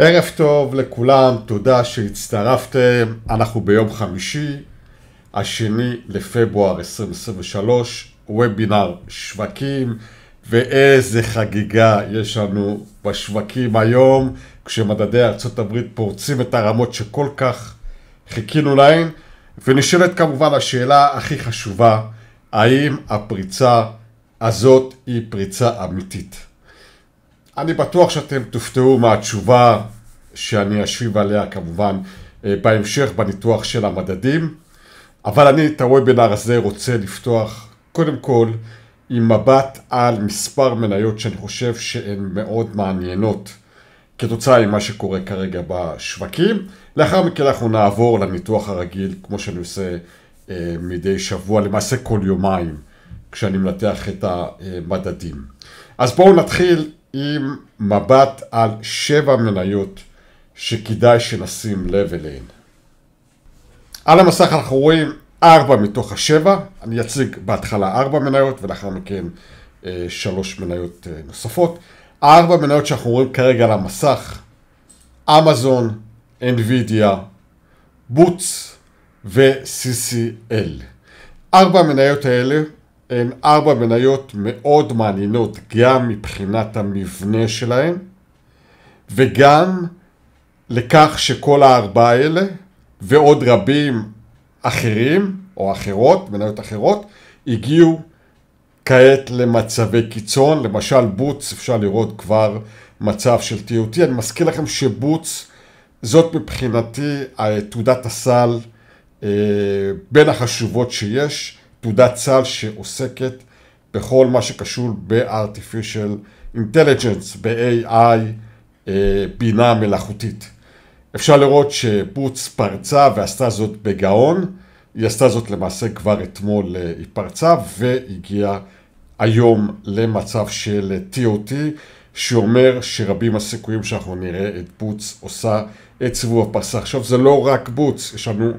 ערב טוב לכולם, תודה שהצטרפתם. אנחנו ביום חמישי, השני לפברואר 2023, וובינר שווקים, ואיזה חגיגה יש לנו בשווקים היום, כשמדדי ארה"ב פורצים את הרמות שכל כך חיכינו להן, ונשאלת כמובן השאלה הכי חשובה, האם הפריצה הזאת היא פריצה אמיתית? אני בטוח שאתם תופתעו מהתשובה שאני אשיב עליה כמובן אה, בהמשך בניתוח של המדדים, אבל אני, את הוובינר הזה, רוצה לפתוח קודם כל עם מבט על מספר מניות שאני חושב שהן מאוד מעניינות כתוצאה ממה שקורה כרגע בשווקים. לאחר מכן אנחנו נעבור לניתוח הרגיל, כמו שאני עושה אה, מדי שבוע, למעשה כל יומיים, כשאני מנתח את המדדים. אז בואו נתחיל עם מבט על שבע מניות שכדאי שנשים לב אליהן. על המסך אנחנו רואים ארבע מתוך השבע, אני אציג בהתחלה ארבע מניות ולאחר מכן אה, שלוש מניות אה, נוספות. ארבע מניות שאנחנו רואים כרגע על המסך, אמזון, NVIDIA, בוטס ו-CCL. ארבע המניות האלה הן ארבע מניות מאוד מעניינות גם מבחינת המבנה שלהן וגם לכך שכל הארבעה האלה ועוד רבים אחרים או אחרות, מניות אחרות, הגיעו כעת למצבי קיצון, למשל בוץ אפשר לראות כבר מצב של TOT, אני מזכיר לכם שבוץ זאת מבחינתי אה, תעודת הסל אה, בין החשובות שיש פקודת צה"ל שעוסקת בכל מה שקשור ב-artificial intelligence, ב-AI, אה, בינה מלאכותית. אפשר לראות שבוץ פרצה ועשתה זאת בגאון, היא עשתה זאת למעשה כבר אתמול, אה, היא פרצה והגיעה היום למצב של TOT, שאומר שרבים הסיכויים שאנחנו נראה את בוץ עושה את סיבוב הפרסה. עכשיו זה לא רק בוץ, יש לנו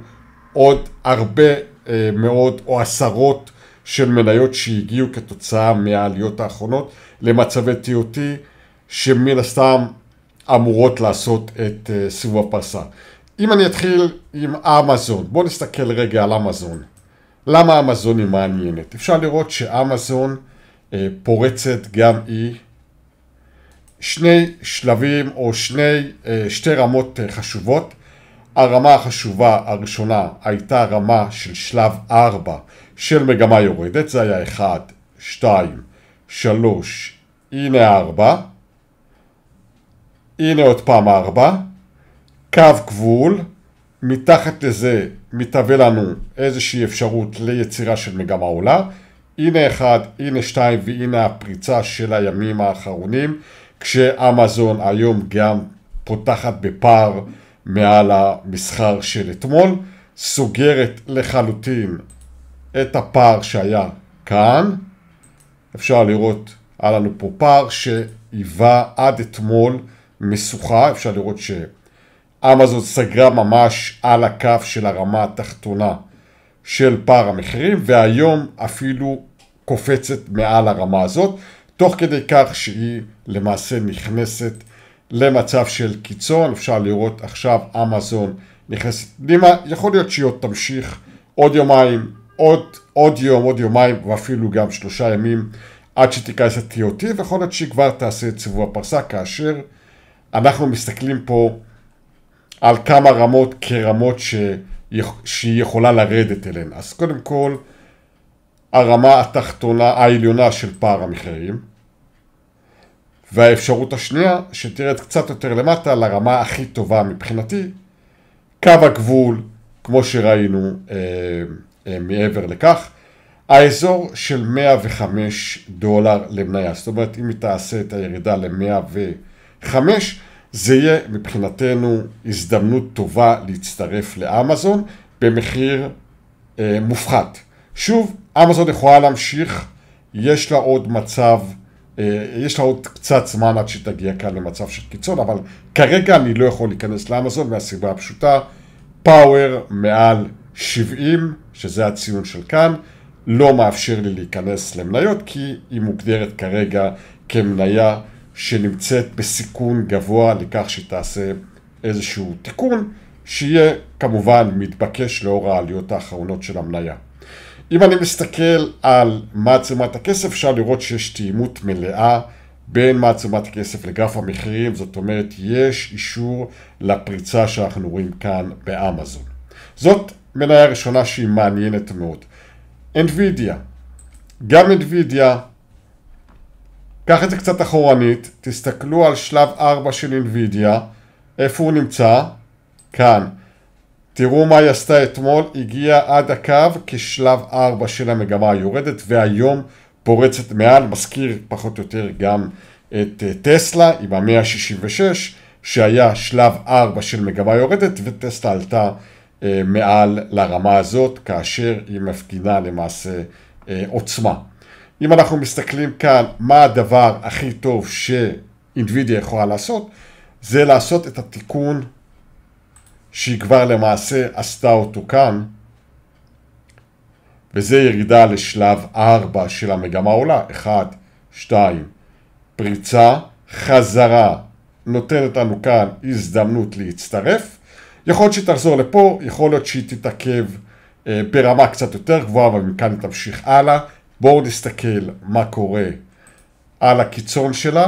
עוד הרבה אה, מאות או עשרות של מניות שהגיעו כתוצאה מהעליות האחרונות למצבי TOT שמן הסתם אמורות לעשות את אה, סיבוב הפרסה. אם אני אתחיל עם אמזון, בואו נסתכל רגע על אמזון. למה אמזון היא מעניינת? אפשר לראות שאמזון אה, פורצת גם היא שני שלבים או שני, שתי רמות חשובות. הרמה החשובה הראשונה הייתה רמה של שלב 4 של מגמה יורדת, זה היה 1, 2, 3, הנה 4, הנה עוד פעם 4, קו גבול, מתחת לזה מתהווה לנו איזושהי אפשרות ליצירה של מגמה עולה, הנה 1, הנה 2 והנה הפריצה של הימים האחרונים, כשאמזון היום גם פותחת בפער מעל המסחר של אתמול, סוגרת לחלוטין את הפער שהיה כאן. אפשר לראות, היה לנו פה פער שהיווה עד אתמול משוכה, אפשר לראות שאמזון סגרה ממש על הקו של הרמה התחתונה של פער המחירים, והיום אפילו קופצת מעל הרמה הזאת, תוך כדי כך שהיא למעשה נכנסת למצב של קיצון, אפשר לראות עכשיו אמזון נכנסת פנימה, יכול להיות שהיא עוד תמשיך עוד יומיים, עוד, עוד יום, עוד יומיים ואפילו גם שלושה ימים עד שתיכנס ל-TOT ויכול להיות שהיא כבר תעשה את סיבוב הפרסה כאשר אנחנו מסתכלים פה על כמה רמות כרמות ש... שהיא יכולה לרדת אליהן. אז קודם כל הרמה התחתונה, העליונה של פער המחירים, והאפשרות השנייה, שתרד קצת יותר למטה לרמה הכי טובה מבחינתי, קו הגבול, כמו שראינו אה, אה, מעבר לכך, האזור של 105 דולר למניה. זאת אומרת, אם היא תעשה את הירידה ל-105, זה יהיה מבחינתנו הזדמנות טובה להצטרף לאמזון במחיר אה, מופחת. שוב, אמזון יכולה להמשיך, יש לה עוד מצב אה, יש לה עוד קצת זמן עד שתגיע כאן למצב של קיצון, אבל כרגע אני לא יכול להיכנס לאמזון מהסיבה הפשוטה, פאוור מעל 70, שזה הציון של כאן, לא מאפשר לי להיכנס למניות, כי היא מוגדרת כרגע כמניה שנמצאת בסיכון גבוה לכך שתעשה איזשהו תיקון, שיהיה כמובן מתבקש לאור העליות האחרונות של המניה. אם אני מסתכל על מעצמת הכסף, אפשר לראות שיש תאימות מלאה בין מעצמת הכסף לגרף המחירים, זאת אומרת, יש אישור לפריצה שאנחנו רואים כאן באמזון. זאת מניה ראשונה שהיא מעניינת מאוד. NVIDIA, גם NVIDIA, קח את זה קצת אחורנית, תסתכלו על שלב 4 של NVIDIA, איפה הוא נמצא? כאן. תראו מה היא עשתה אתמול, הגיעה עד הקו כשלב 4 של המגמה היורדת והיום פורצת מעל, מזכיר פחות או יותר גם את אה, טסלה עם המאה ה 66 שהיה שלב 4 של מגמה יורדת וטסלה עלתה אה, מעל לרמה הזאת כאשר היא מפגינה למעשה אה, עוצמה. אם אנחנו מסתכלים כאן מה הדבר הכי טוב שאינווידיה יכולה לעשות זה לעשות את התיקון שהיא כבר למעשה עשתה אותו כאן, וזה ירידה לשלב 4 של המגמה עולה, 1, 2, פריצה, חזרה, נותנת לנו כאן הזדמנות להצטרף, יכול להיות שתחזור לפה, יכול להיות שהיא תתעכב אה, ברמה קצת יותר גבוהה, אבל מכאן היא תמשיך הלאה. בואו נסתכל מה קורה על הקיצון שלה,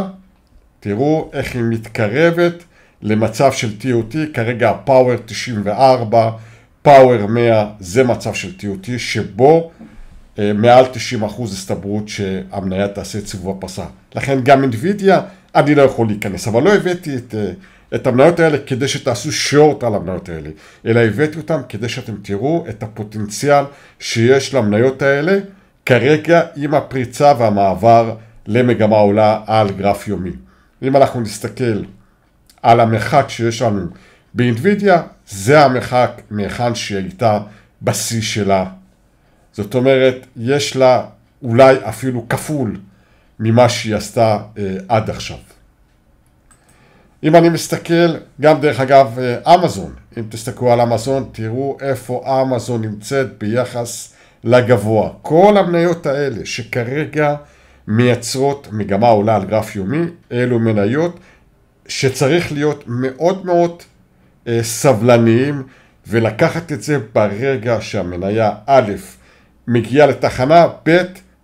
תראו איך היא מתקרבת למצב של TOT, כרגע הפאוור 94, פאוור 100, זה מצב של TOT, שבו אה, מעל 90% הסתברות שהמניה תעשה את סיבוב הפרסה. לכן גם אינווידיה, אני לא יכול להיכנס, אבל לא הבאתי את, אה, את המניות האלה כדי שתעשו שורט על המניות האלה, אלא הבאתי אותם כדי שאתם תראו את הפוטנציאל שיש למניות האלה כרגע עם הפריצה והמעבר למגמה עולה על גרף יומי. אם אנחנו נסתכל על המרחק שיש לנו באינווידיה, זה המרחק מהיכן שהיא הייתה בשיא שלה. זאת אומרת, יש לה אולי אפילו כפול ממה שהיא עשתה אה, עד עכשיו. אם אני מסתכל, גם דרך אגב אה, אמזון, אם תסתכלו על אמזון, תראו איפה אמזון נמצאת ביחס לגבוה. כל המניות האלה שכרגע מייצרות מגמה עולה על גרף יומי, אלו מניות שצריך להיות מאוד מאוד אה, סבלניים ולקחת את זה ברגע שהמניה א' מגיעה לתחנה, ב'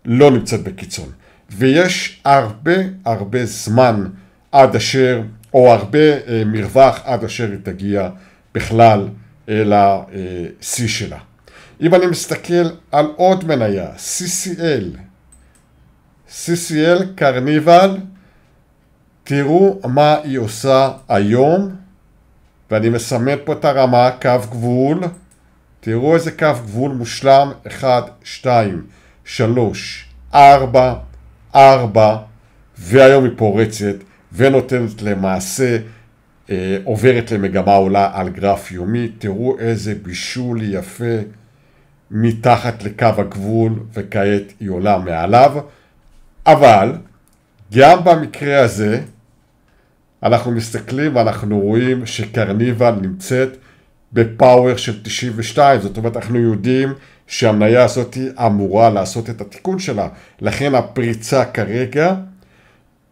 לא נמצאת בקיצון. ויש הרבה הרבה זמן עד אשר, או הרבה אה, מרווח עד אשר היא תגיע בכלל אל השיא שלה. אם אני מסתכל על עוד מניה, CCL, CCL קרניבל, תראו מה היא עושה היום, ואני מסמן פה את הרמה, קו גבול, תראו איזה קו גבול מושלם, 1, 2, 3, 4, 4, והיום היא פורצת ונותנת למעשה, אה, עוברת למגמה עולה על גרף יומי, תראו איזה בישול יפה מתחת לקו הגבול, וכעת היא עולה מעליו, אבל גם במקרה הזה, אנחנו מסתכלים ואנחנו רואים שקרניבל נמצאת בפאוור של 92, זאת אומרת אנחנו יודעים שהמניה הזאת אמורה לעשות את התיקון שלה, לכן הפריצה כרגע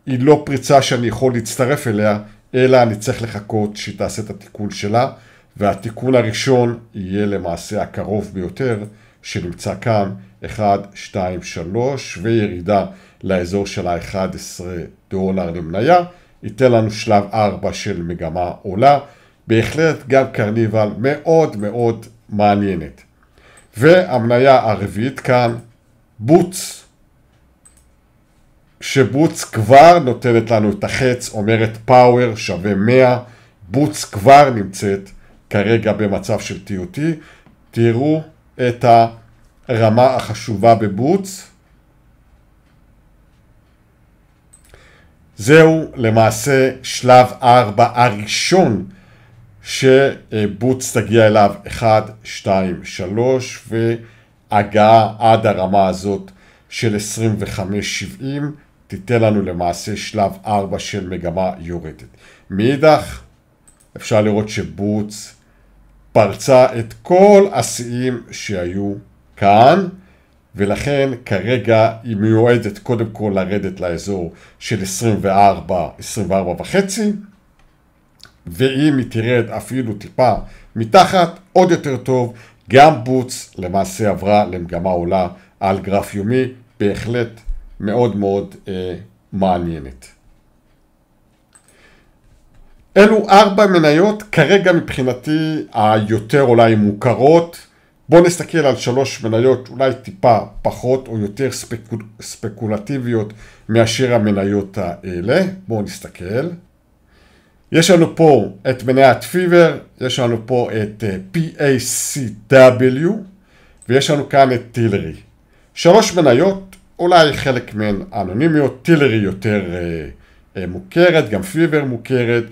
היא לא פריצה שאני יכול להצטרף אליה, אלא אני צריך לחכות שהיא תעשה את התיקון שלה, והתיקון הראשון יהיה למעשה הקרוב ביותר שנמצא כאן 1, 2, 3 וירידה לאזור של ה-11 דולר למניה. ייתן לנו שלב 4 של מגמה עולה. בהחלט גם קרניבל מאוד מאוד מעניינת. והמניה הרביעית כאן, בוץ, שבוץ כבר נותנת לנו את החץ, אומרת פאוור שווה 100, בוץ כבר נמצאת כרגע במצב של טיוטי, תראו את הרמה החשובה בבוץ, זהו למעשה שלב 4 הראשון שבוץ תגיע אליו 1, 2, 3 והגעה עד הרמה הזאת של 25-70 תיתן לנו למעשה שלב 4 של מגמה יורדת. מאידך אפשר לראות שבוץ פרצה את כל השיאים שהיו כאן ולכן כרגע היא מיועדת קודם כל לרדת לאזור של 24, 24 וחצי, ואם היא תרד אפילו טיפה מתחת, עוד יותר טוב, גם בוץ למעשה עברה למגמה עולה על גרף יומי, בהחלט מאוד מאוד אה, מעניינת. אלו ארבע מניות, כרגע מבחינתי היותר אולי מוכרות, בואו נסתכל על שלוש מניות אולי טיפה פחות או יותר ספקול, ספקולטיביות מאשר המניות האלה. בואו נסתכל. יש לנו פה את מניית פיבר, יש לנו פה את אה, PACW ויש לנו כאן את טילרי. שלוש מניות, אולי חלק מהן אנונימיות, טילרי יותר אה, אה, מוכרת, גם פיבר מוכרת,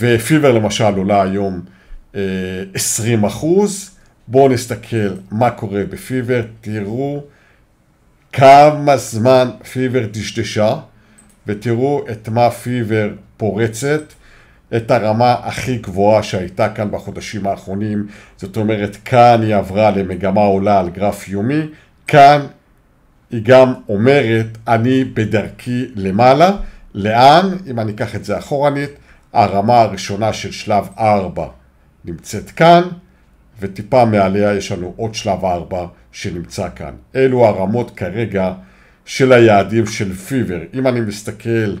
ופיבר למשל עולה היום אה, 20 אחוז. בואו נסתכל מה קורה בפיבר, תראו כמה זמן פיבר דשדשה, ותראו את מה פיבר פורצת, את הרמה הכי גבוהה שהייתה כאן בחודשים האחרונים, זאת אומרת כאן היא עברה למגמה עולה על גרף יומי, כאן היא גם אומרת אני בדרכי למעלה, לאן, אם אני אקח את זה אחורנית, הרמה הראשונה של שלב 4 נמצאת כאן, וטיפה מעליה יש לנו עוד שלב ארבע שנמצא כאן. אלו הרמות כרגע של היעדים של פיבר. אם אני מסתכל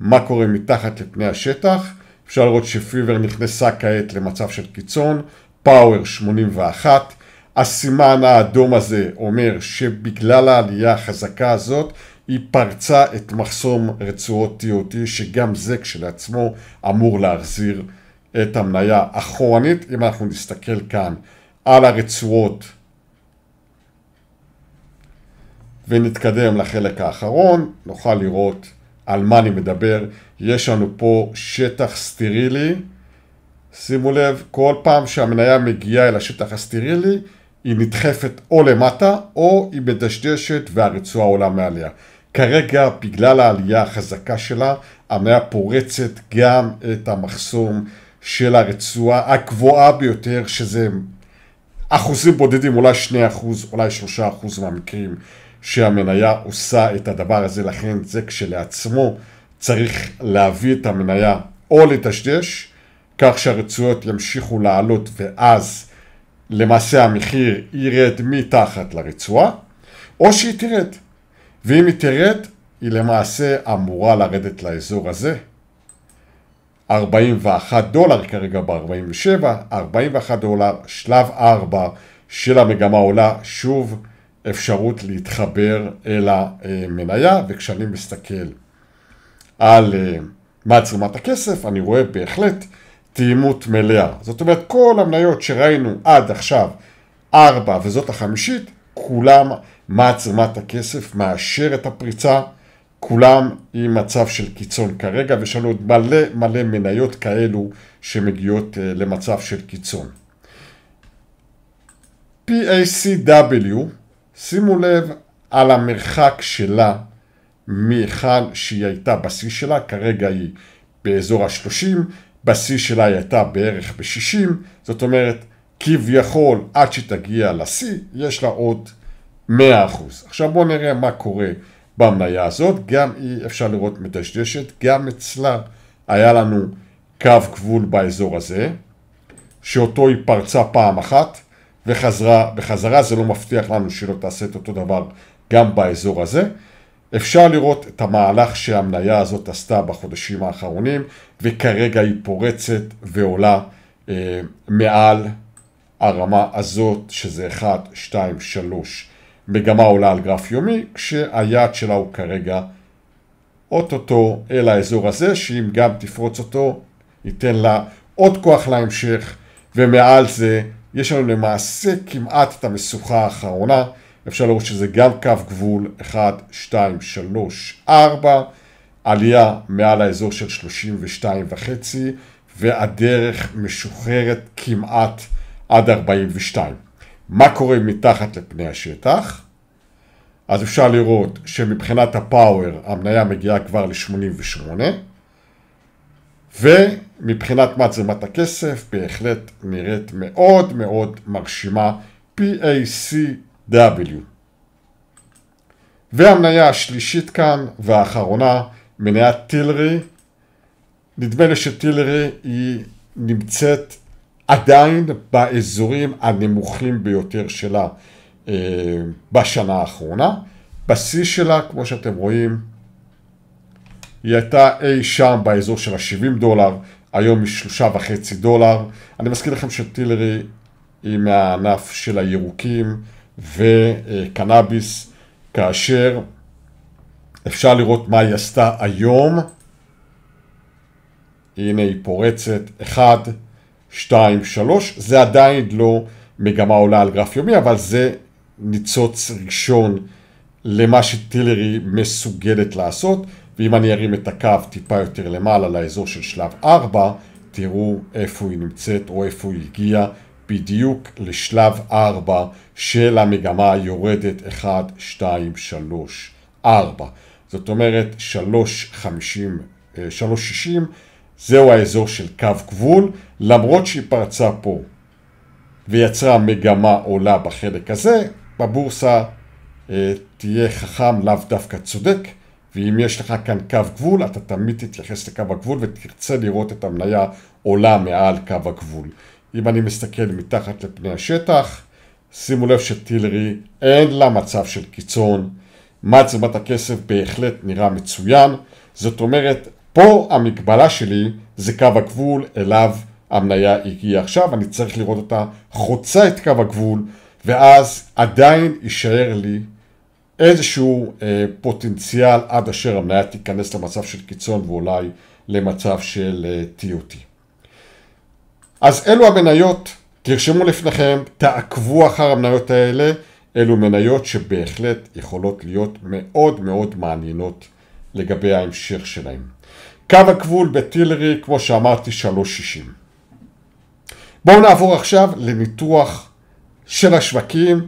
מה קורה מתחת לפני השטח, אפשר לראות שפיבר נכנסה כעת למצב של קיצון, פאוור 81, הסימן האדום הזה אומר שבגלל העלייה החזקה הזאת היא פרצה את מחסום רצועות TOT שגם זה כשלעצמו אמור להחזיר את המניה אחורנית. אם אנחנו נסתכל כאן על הרצועות ונתקדם לחלק האחרון, נוכל לראות על מה אני מדבר. יש לנו פה שטח סטרילי. שימו לב, כל פעם שהמניה מגיעה אל השטח הסטרילי, היא נדחפת או למטה או היא מדשדשת והרצועה עולה מעליה. כרגע, בגלל העלייה החזקה שלה, המניה פורצת גם את המחסום של הרצועה הקבועה ביותר, שזה אחוזים בודדים, אולי 2 אחוז, אולי 3 אחוז מהמקרים שהמניה עושה את הדבר הזה, לכן זה כשלעצמו צריך להביא את המניה או לטשטש, כך שהרצועות ימשיכו לעלות ואז למעשה המחיר ירד מתחת לרצועה, או שהיא תרד. ואם היא תרד, היא למעשה אמורה לרדת לאזור הזה, 41 דולר כרגע ב-47, 41 דולר, שלב 4 של המגמה עולה, שוב אפשרות להתחבר אל המניה, וכשאני מסתכל על אה, מה תרומת הכסף, אני רואה בהחלט תאימות מלאה. זאת אומרת, כל המניות שראינו עד עכשיו, 4 וזאת החמישית, כולם מה תרומת הכסף מאשר את הפריצה. כולם עם מצב של קיצון כרגע, ויש לנו עוד מלא מלא מניות כאלו שמגיעות אה, למצב של קיצון. PACW, שימו לב על המרחק שלה מהיכן שהיא הייתה בשיא שלה, כרגע היא באזור ה-30, בשיא שלה היא הייתה בערך ב-60, זאת אומרת כביכול עד שתגיע לשיא יש לה עוד 100%. עכשיו בואו נראה מה קורה במניה הזאת, גם היא אפשר לראות מטשטשת, גם אצלה היה לנו קו גבול באזור הזה, שאותו היא פרצה פעם אחת וחזרה בחזרה, זה לא מבטיח לנו שלא תעשה את אותו דבר גם באזור הזה. אפשר לראות את המהלך שהמניה הזאת עשתה בחודשים האחרונים, וכרגע היא פורצת ועולה אה, מעל הרמה הזאת, שזה 1, 2, 3, מגמה עולה על גרף יומי, כשהיעד שלה הוא כרגע אוטוטו אל האזור הזה, שאם גם תפרוץ אותו, ייתן לה עוד כוח להמשך, ומעל זה יש לנו למעשה כמעט את המשוכה האחרונה, אפשר לראות שזה גם קו גבול 1, 2, 3, 4, עלייה מעל האזור של 32 וחצי, והדרך משוחררת כמעט עד 42. מה קורה מתחת לפני השטח. אז אפשר לראות שמבחינת הפאוור המניה מגיעה כבר ל-88 ומבחינת מצלמת הכסף בהחלט נראית מאוד מאוד מרשימה PACW. והמניה השלישית כאן והאחרונה מניית טילרי נדמה לי שטילרי היא נמצאת עדיין באזורים הנמוכים ביותר שלה אה, בשנה האחרונה. בשיא שלה, כמו שאתם רואים, היא הייתה אי שם באזור של ה-70 דולר, היום היא שלושה וחצי דולר. אני מזכיר לכם שטילרי היא מהענף של הירוקים וקנאביס, כאשר אפשר לראות מה היא עשתה היום. הנה היא פורצת, אחד, 2, 3, זה עדיין לא מגמה עולה על גרף יומי, אבל זה ניצוץ ראשון למה שטילרי מסוגלת לעשות, ואם אני ארים את הקו טיפה יותר למעלה לאזור של שלב 4, תראו איפה היא נמצאת או איפה היא הגיעה בדיוק לשלב 4 של המגמה היורדת 1, 2, 3, 4. זאת אומרת 3, 50, 3, 60, זהו האזור של קו גבול, למרות שהיא פרצה פה ויצרה מגמה עולה בחלק הזה, בבורסה אה, תהיה חכם, לאו דווקא צודק, ואם יש לך כאן קו גבול, אתה תמיד תתייחס לקו הגבול ותרצה לראות את המניה עולה מעל קו הגבול. אם אני מסתכל מתחת לפני השטח, שימו לב שטילרי אין לה מצב של קיצון, מצבת הכסף בהחלט נראה מצוין, זאת אומרת פה המגבלה שלי זה קו הגבול אליו המניה הגיעה עכשיו, אני צריך לראות אותה חוצה את קו הגבול, ואז עדיין יישאר לי איזשהו אה, פוטנציאל עד אשר המניה תיכנס למצב של קיצון ואולי למצב של אה, TOT. אז אלו המניות, תרשמו לפניכם, תעקבו אחר המניות האלה, אלו מניות שבהחלט יכולות להיות מאוד מאוד מעניינות לגבי ההמשך שלהם. קו הגבול בטילרי, כמו שאמרתי, 360. בואו נעבור עכשיו לניתוח של השווקים.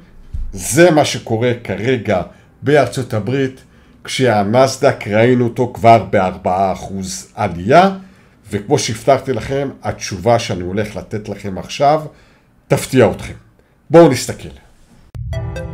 זה מה שקורה כרגע בארצות הברית, כשהנסדק ראינו אותו כבר ב-4% עלייה, וכמו שהבטחתי לכם, התשובה שאני הולך לתת לכם עכשיו תפתיע אתכם. בואו נסתכל.